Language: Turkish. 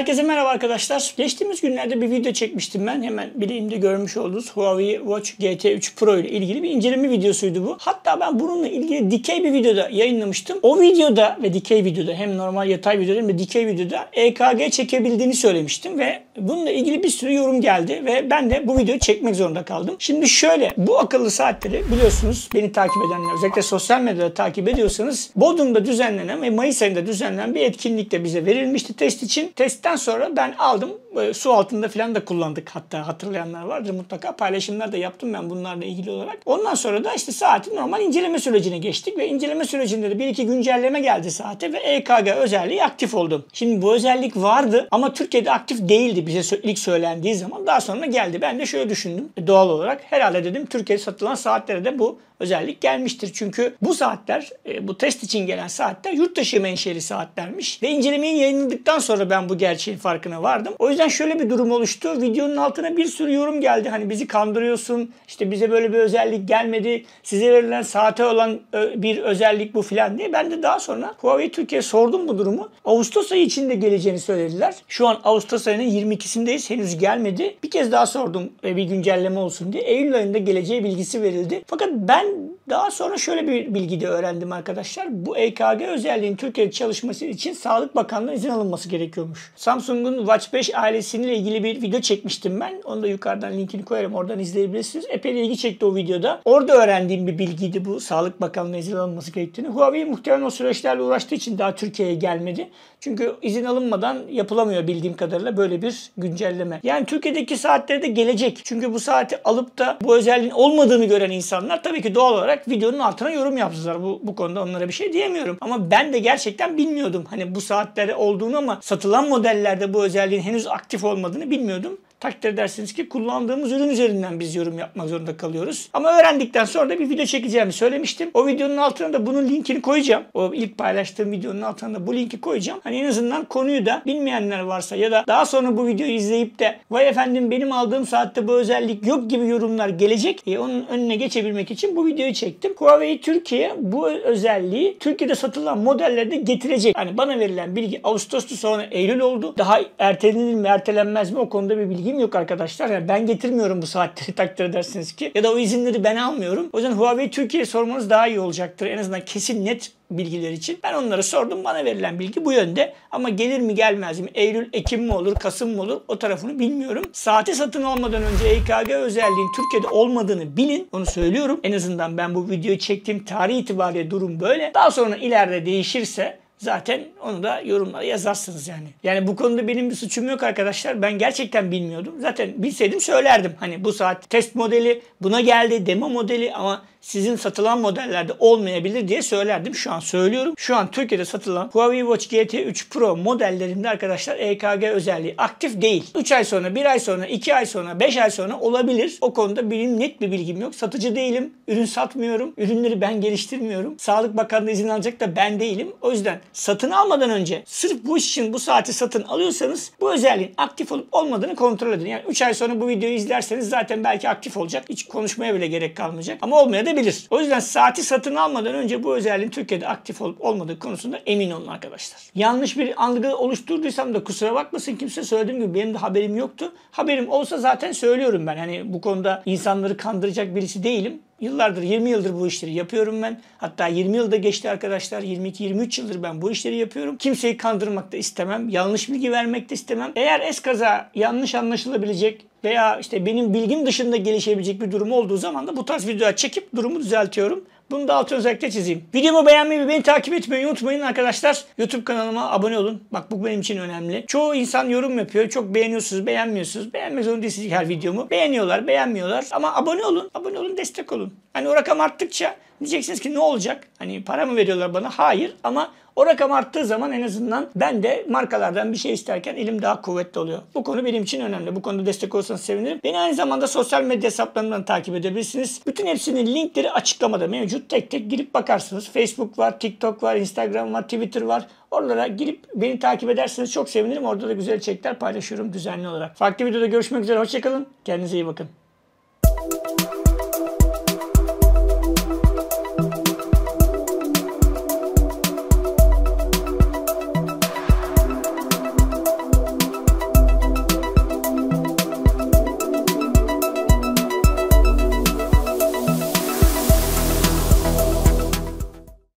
Herkese merhaba arkadaşlar. Geçtiğimiz günlerde bir video çekmiştim ben. Hemen bileğimde görmüş olduğunuz Huawei Watch GT 3 Pro ile ilgili bir inceleme videosuydu bu. Hatta ben bununla ilgili dikey bir videoda yayınlamıştım. O videoda ve dikey videoda hem normal yatay videoda hem de dikey videoda EKG çekebildiğini söylemiştim ve bununla ilgili bir sürü yorum geldi ve ben de bu videoyu çekmek zorunda kaldım. Şimdi şöyle bu akıllı saatleri biliyorsunuz beni takip edenler özellikle sosyal medyada takip ediyorsanız Bodrum'da düzenlenen ve Mayıs ayında düzenlenen bir etkinlikte bize verilmişti test için. Testten paylaştıktan sonra ben aldım e, su altında falan da kullandık hatta hatırlayanlar vardır mutlaka paylaşımlar da yaptım ben bunlarla ilgili olarak. Ondan sonra da işte saati normal inceleme sürecine geçtik ve inceleme sürecinde de bir iki güncelleme geldi saate ve EKG özelliği aktif oldu. Şimdi bu özellik vardı ama Türkiye'de aktif değildi bize ilk söylendiği zaman. Daha sonra geldi. Ben de şöyle düşündüm e, doğal olarak herhalde dedim Türkiye'de satılan saatlere de bu özellik gelmiştir. Çünkü bu saatler, e, bu test için gelen saatler yurt dışı menşeli saatlermiş. Ve incelemeyi yayınladıktan sonra ben bu gel gerçeğin farkına vardım. O yüzden şöyle bir durum oluştu. Videonun altına bir sürü yorum geldi. Hani bizi kandırıyorsun. İşte bize böyle bir özellik gelmedi. Size verilen saate olan bir özellik bu filan diye. Ben de daha sonra Huawei Türkiye sordum bu durumu. Ağustos ayı içinde geleceğini söylediler. Şu an Ağustos ayının 22'sindeyiz. Henüz gelmedi. Bir kez daha sordum ve bir güncelleme olsun diye. Eylül ayında geleceği bilgisi verildi. Fakat ben daha sonra şöyle bir bilgi de öğrendim arkadaşlar. Bu EKG özelliğinin Türkiye'de çalışması için Sağlık Bakanlığı izin alınması gerekiyormuş. Samsung'un Watch 5 ailesiyle ilgili bir video çekmiştim ben. Onu da yukarıdan linkini koyarım. Oradan izleyebilirsiniz. Epey ilgi çekti o videoda. Orada öğrendiğim bir bilgiydi bu. Sağlık Bakanlığı'na izin alınması gerektiğini. Huawei muhtemelen o süreçlerle uğraştığı için daha Türkiye'ye gelmedi. Çünkü izin alınmadan yapılamıyor bildiğim kadarıyla böyle bir güncelleme. Yani Türkiye'deki saatleri de gelecek. Çünkü bu saati alıp da bu özelliğin olmadığını gören insanlar tabii ki doğal olarak videonun altına yorum yapsınlar. Bu, bu konuda onlara bir şey diyemiyorum. Ama ben de gerçekten bilmiyordum. Hani bu saatlere olduğunu ama satılan model modellerde bu özelliğin henüz aktif olmadığını bilmiyordum. Takdir edersiniz ki kullandığımız ürün üzerinden biz yorum yapmak zorunda kalıyoruz. Ama öğrendikten sonra da bir video çekeceğimi söylemiştim. O videonun altına da bunun linkini koyacağım. O ilk paylaştığım videonun altına da bu linki koyacağım. Hani en azından konuyu da bilmeyenler varsa ya da daha sonra bu videoyu izleyip de vay efendim benim aldığım saatte bu özellik yok gibi yorumlar gelecek. E, onun önüne geçebilmek için bu videoyu çektim. Huawei Türkiye bu özelliği Türkiye'de satılan modellerde getirecek. Hani bana verilen bilgi Ağustos'tu sonra Eylül oldu kuruldu. Daha ertelenir mi ertelenmez mi o konuda bir bilgim yok arkadaşlar. Yani ben getirmiyorum bu saatleri takdir edersiniz ki. Ya da o izinleri ben almıyorum. O yüzden Huawei Türkiye'ye sormanız daha iyi olacaktır. En azından kesin net bilgiler için. Ben onları sordum. Bana verilen bilgi bu yönde. Ama gelir mi gelmez mi? Eylül, Ekim mi olur? Kasım mı olur? O tarafını bilmiyorum. Saati satın almadan önce EKG özelliğin Türkiye'de olmadığını bilin. Onu söylüyorum. En azından ben bu videoyu çektiğim tarih itibariyle durum böyle. Daha sonra ileride değişirse zaten onu da yorumlara yazarsınız yani. Yani bu konuda benim bir suçum yok arkadaşlar. Ben gerçekten bilmiyordum. Zaten bilseydim söylerdim. Hani bu saat test modeli buna geldi, demo modeli ama sizin satılan modellerde olmayabilir diye söylerdim. Şu an söylüyorum. Şu an Türkiye'de satılan Huawei Watch GT 3 Pro modellerinde arkadaşlar EKG özelliği aktif değil. 3 ay sonra, 1 ay sonra, 2 ay sonra, 5 ay sonra olabilir. O konuda benim net bir bilgim yok. Satıcı değilim. Ürün satmıyorum. Ürünleri ben geliştirmiyorum. Sağlık Bakanlığı izin alacak da ben değilim. O yüzden satın almadan önce sırf bu iş için bu saati satın alıyorsanız bu özelliğin aktif olup olmadığını kontrol edin. Yani 3 ay sonra bu videoyu izlerseniz zaten belki aktif olacak. Hiç konuşmaya bile gerek kalmayacak. Ama olmaya da edebilir. O yüzden saati satın almadan önce bu özelliğin Türkiye'de aktif olup olmadığı konusunda emin olun arkadaşlar. Yanlış bir algı oluşturduysam da kusura bakmasın kimse söylediğim gibi benim de haberim yoktu. Haberim olsa zaten söylüyorum ben. Hani bu konuda insanları kandıracak birisi değilim. Yıllardır 20 yıldır bu işleri yapıyorum ben. Hatta 20 yılda geçti arkadaşlar. 22-23 yıldır ben bu işleri yapıyorum. Kimseyi kandırmak da istemem. Yanlış bilgi vermek de istemem. Eğer eskaza yanlış anlaşılabilecek veya işte benim bilgim dışında gelişebilecek bir durum olduğu zaman da bu tarz videolar çekip durumu düzeltiyorum. Bunu da altı özellikle çizeyim. Videomu beğenmeyi ve beni takip etmeyi unutmayın arkadaşlar. YouTube kanalıma abone olun. Bak bu benim için önemli. Çoğu insan yorum yapıyor. Çok beğeniyorsunuz, beğenmiyorsunuz. Beğenmez onu değilsiniz her videomu. Beğeniyorlar, beğenmiyorlar. Ama abone olun. Abone olun, destek olun. Hani o rakam arttıkça diyeceksiniz ki ne olacak? Hani para mı veriyorlar bana? Hayır ama o rakam arttığı zaman en azından ben de markalardan bir şey isterken elim daha kuvvetli oluyor. Bu konu benim için önemli. Bu konuda destek olursanız sevinirim. Beni aynı zamanda sosyal medya hesaplarımdan takip edebilirsiniz. Bütün hepsinin linkleri açıklamada mevcut. Tek tek girip bakarsınız. Facebook var, TikTok var, Instagram var, Twitter var. Oralara girip beni takip ederseniz çok sevinirim. Orada da güzel çekler paylaşıyorum düzenli olarak. Farklı videoda görüşmek üzere. Hoşçakalın. Kendinize iyi bakın.